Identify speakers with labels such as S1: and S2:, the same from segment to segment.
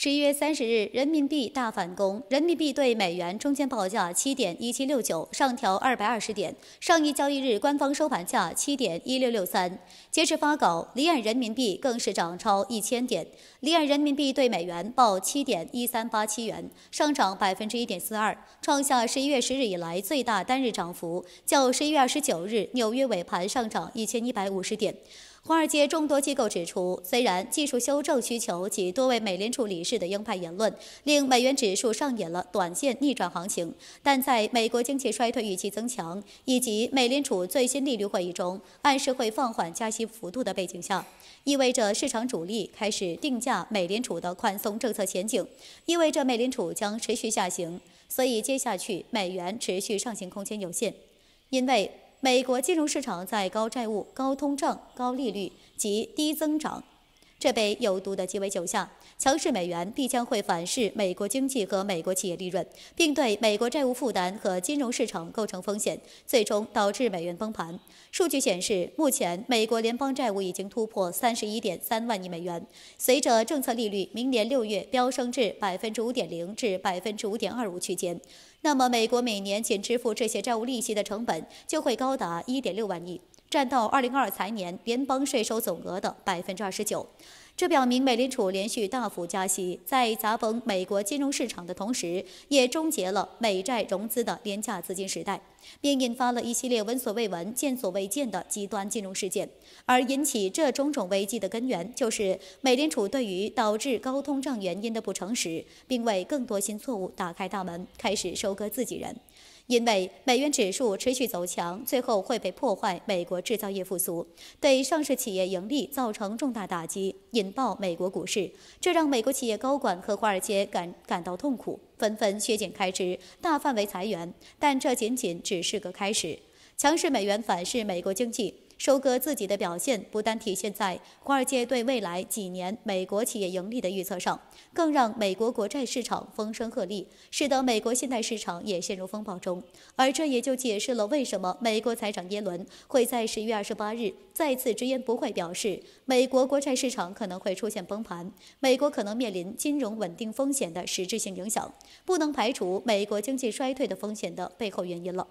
S1: 十一月三十日，人民币大反攻，人民币对美元中间报价七点一七六九，上调二百二十点。上一交易日官方收盘价七点一六六三，截至发稿，离岸人民币更是涨超一千点，离岸人民币对美元报七点一三八七元，上涨百分之一点四二，创下十一月十日以来最大单日涨幅，较十一月二十九日纽约尾盘上涨一千一百五十点。华尔街众多机构指出，虽然技术修正需求及多位美联储理事的鹰派言论令美元指数上演了短线逆转行情，但在美国经济衰退预期增强以及美联储最新利率会议中暗示会放缓加息幅度的背景下，意味着市场主力开始定价美联储的宽松政策前景，意味着美联储将持续下行，所以接下去美元持续上行空间有限，因为。美国金融市场在高债务、高通胀、高利率及低增长。这杯有毒的鸡尾酒下，强势美元必将会反噬美国经济和美国企业利润，并对美国债务负担和金融市场构成风险，最终导致美元崩盘。数据显示，目前美国联邦债务已经突破三十一点三万亿美元。随着政策利率明年六月飙升至百分之五点零至百分之五点二五区间，那么美国每年仅支付这些债务利息的成本就会高达一点六万亿。占到二零二财年联邦税收总额的百分之二十九，这表明美联储连续大幅加息，在砸崩美国金融市场的同时，也终结了美债融资的廉价资金时代，并引发了一系列闻所未闻、见所未见的极端金融事件。而引起这种种危机的根源，就是美联储对于导致高通胀原因的不诚实，并为更多新错误打开大门，开始收割自己人。因为美元指数持续走强，最后会被破坏美国制造业复苏，对上市企业盈利造成重大打击，引爆美国股市，这让美国企业高管和华尔街感感到痛苦，纷纷削减开支，大范围裁员。但这仅仅只是个开始，强势美元反噬美国经济。收割自己的表现，不单体现在华尔街对未来几年美国企业盈利的预测上，更让美国国债市场风声鹤唳，使得美国信贷市场也陷入风暴中。而这也就解释了为什么美国财长耶伦会在十月二十八日再次直言不讳，表示美国国债市场可能会出现崩盘，美国可能面临金融稳定风险的实质性影响，不能排除美国经济衰退的风险的背后原因了。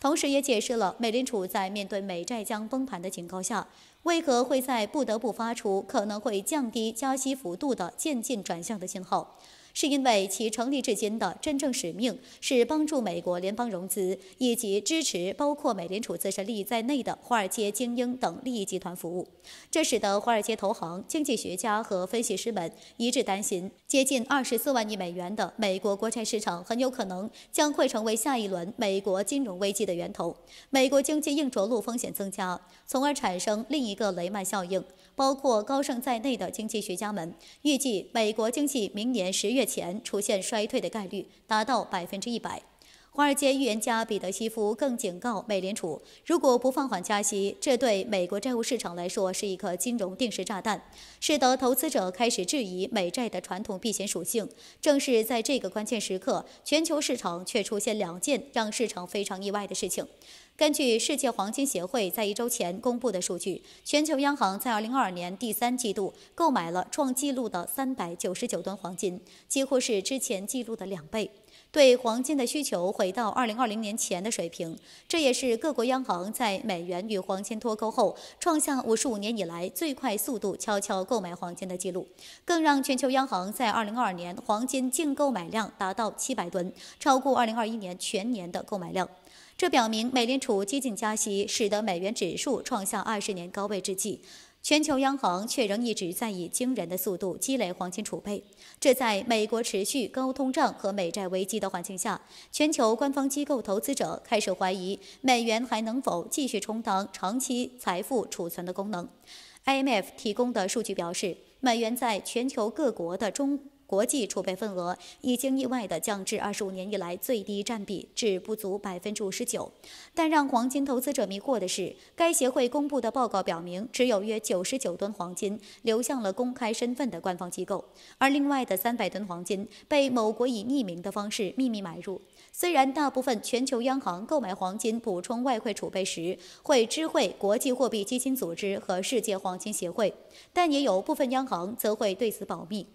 S1: 同时，也解释了美联储在面对美债将崩盘的警告下，为何会在不得不发出可能会降低加息幅度的渐进转向的信号。是因为其成立至今的真正使命是帮助美国联邦融资，以及支持包括美联储自身利益在内的华尔街精英等利益集团服务，这使得华尔街投行、经济学家和分析师们一致担心，接近二十四万亿美元的美国国债市场很有可能将会成为下一轮美国金融危机的源头，美国经济硬着陆风险增加，从而产生另一个雷曼效应。包括高盛在内的经济学家们预计，美国经济明年十月前出现衰退的概率达到百分之一百。华尔街预言家彼得·西夫更警告，美联储如果不放缓加息，这对美国债务市场来说是一颗金融定时炸弹，使得投资者开始质疑美债的传统避险属性。正是在这个关键时刻，全球市场却出现两件让市场非常意外的事情。根据世界黄金协会在一周前公布的数据，全球央行在2022年第三季度购买了创纪录的399吨黄金，几乎是之前记录的两倍。对黄金的需求回到二零二零年前的水平，这也是各国央行在美元与黄金脱钩后创下五十五年以来最快速度悄悄购买黄金的记录。更让全球央行在二零二二年黄金净购买量达到七百吨，超过二零二一年全年的购买量。这表明美联储接近加息，使得美元指数创下二十年高位之际。全球央行却仍一直在以惊人的速度积累黄金储备，这在美国持续高通胀和美债危机的环境下，全球官方机构投资者开始怀疑美元还能否继续充当长期财富储存的功能。IMF 提供的数据表示，美元在全球各国的中。国际储备份额已经意外地降至二十五年以来最低占比，至不足百分之五十九。但让黄金投资者迷惑的是，该协会公布的报告表明，只有约九十九吨黄金流向了公开身份的官方机构，而另外的三百吨黄金被某国以匿名的方式秘密买入。虽然大部分全球央行购买黄金补充外汇储备时会知会国际货币基金组织和世界黄金协会，但也有部分央行则会对此保密。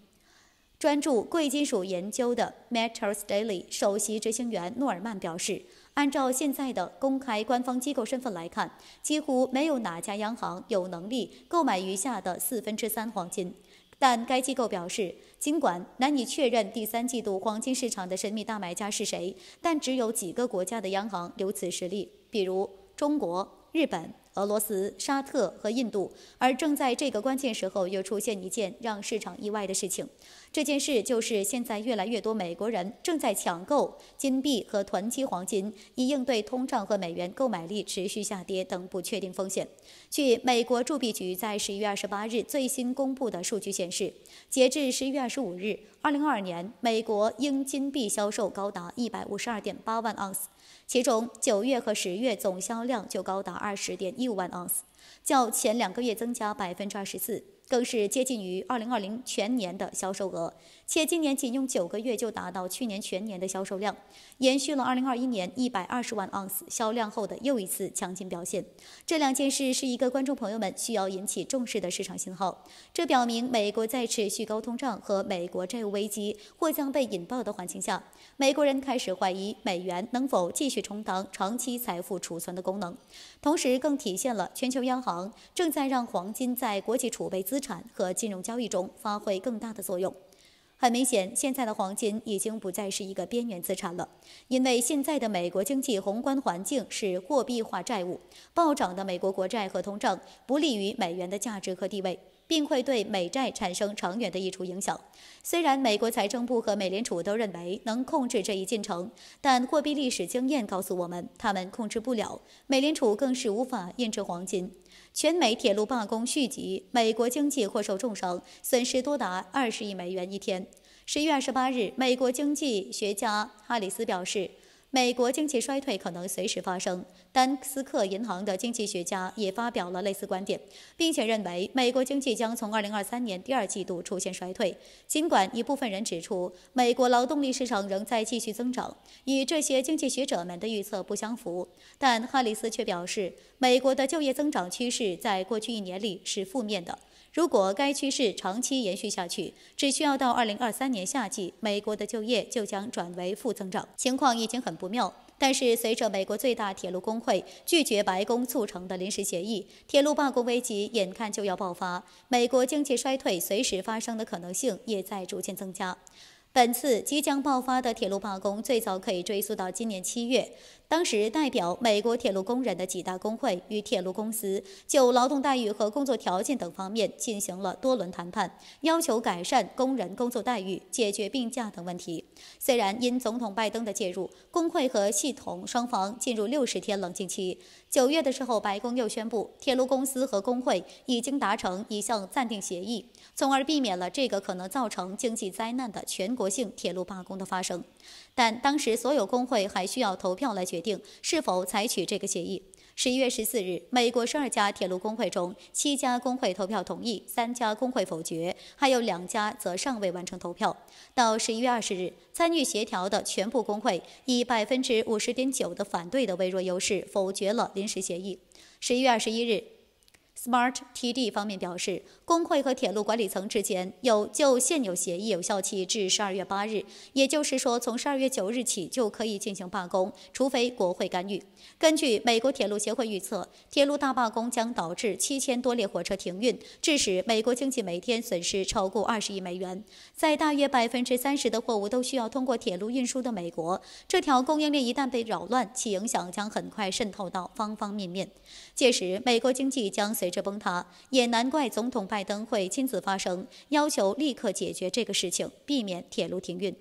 S1: 专注贵金属研究的《m a t e r a l s Daily》首席执行员诺尔曼表示：“按照现在的公开官方机构身份来看，几乎没有哪家央行有能力购买余下的四分之三黄金。但该机构表示，尽管难以确认第三季度黄金市场的神秘大买家是谁，但只有几个国家的央行有此实力，比如中国、日本、俄罗斯、沙特和印度。而正在这个关键时候，又出现一件让市场意外的事情。”这件事就是现在越来越多美国人正在抢购金币和囤积黄金，以应对通胀和美元购买力持续下跌等不确定风险。据美国铸币局在十一月二十八日最新公布的数据显示，截至十一月二十五日，二零二二年美国英金币销售高达一百五十二点八万盎司，其中九月和十月总销量就高达二十点一五万盎司，较前两个月增加百分之二十四。更是接近于二零二零全年的销售额，且今年仅用九个月就达到去年全年的销售量，延续了二零二一年一百二十万盎司销量后的又一次强劲表现。这两件事是一个观众朋友们需要引起重视的市场信号。这表明，美国在持续高通胀和美国债务危机或将被引爆的环境下，美国人开始怀疑美元能否继续充当长期财富储存的功能，同时更体现了全球央行正在让黄金在国际储备资。资产和金融交易中发挥更大的作用。很明显，现在的黄金已经不再是一个边缘资产了，因为现在的美国经济宏观环境是货币化债务暴涨的美国国债和通胀，不利于美元的价值和地位。并会对美债产生长远的溢出影响。虽然美国财政部和美联储都认为能控制这一进程，但货币历史经验告诉我们，他们控制不了。美联储更是无法印制黄金。全美铁路罢工续集，美国经济或受重伤，损失多达二十亿美元一天。十一月二十八日，美国经济学家哈里斯表示。美国经济衰退可能随时发生。丹斯克银行的经济学家也发表了类似观点，并且认为美国经济将从2023年第二季度出现衰退。尽管一部分人指出美国劳动力市场仍在继续增长，与这些经济学者们的预测不相符，但哈里斯却表示，美国的就业增长趋势在过去一年里是负面的。如果该趋势长期延续下去，只需要到二零二三年夏季，美国的就业就将转为负增长。情况已经很不妙，但是随着美国最大铁路工会拒绝白宫促成的临时协议，铁路罢工危机眼看就要爆发，美国经济衰退随时发生的可能性也在逐渐增加。本次即将爆发的铁路罢工，最早可以追溯到今年七月。当时，代表美国铁路工人的几大工会与铁路公司就劳动待遇和工作条件等方面进行了多轮谈判，要求改善工人工作待遇、解决病假等问题。虽然因总统拜登的介入，工会和系统双方进入六十天冷静期。九月的时候，白宫又宣布，铁路公司和工会已经达成一项暂定协议，从而避免了这个可能造成经济灾难的全国。国性铁路罢工的发生，但当时所有工会还需要投票来决定是否采取这个协议。十一月十四日，美国十二家铁路工会中，七家工会投票同意，三家工会否决，还有两家则尚未完成投票。到十一月二十日，参与协调的全部工会以百分之五十点九的反对的微弱优势否决了临时协议。十一月二十一日。Smart TD 方面表示，工会和铁路管理层之间有就现有协议有效期至十二月八日，也就是说，从十二月九日起就可以进行罢工，除非国会干预。根据美国铁路协会预测，铁路大罢工将导致七千多列火车停运，致使美国经济每天损失超过二十亿美元。在大约百分之三十的货物都需要通过铁路运输的美国，这条供应链一旦被扰乱，其影响将很快渗透到方方面面。届时，美国经济将随这崩塌也难怪总统拜登会亲自发声，要求立刻解决这个事情，避免铁路停运。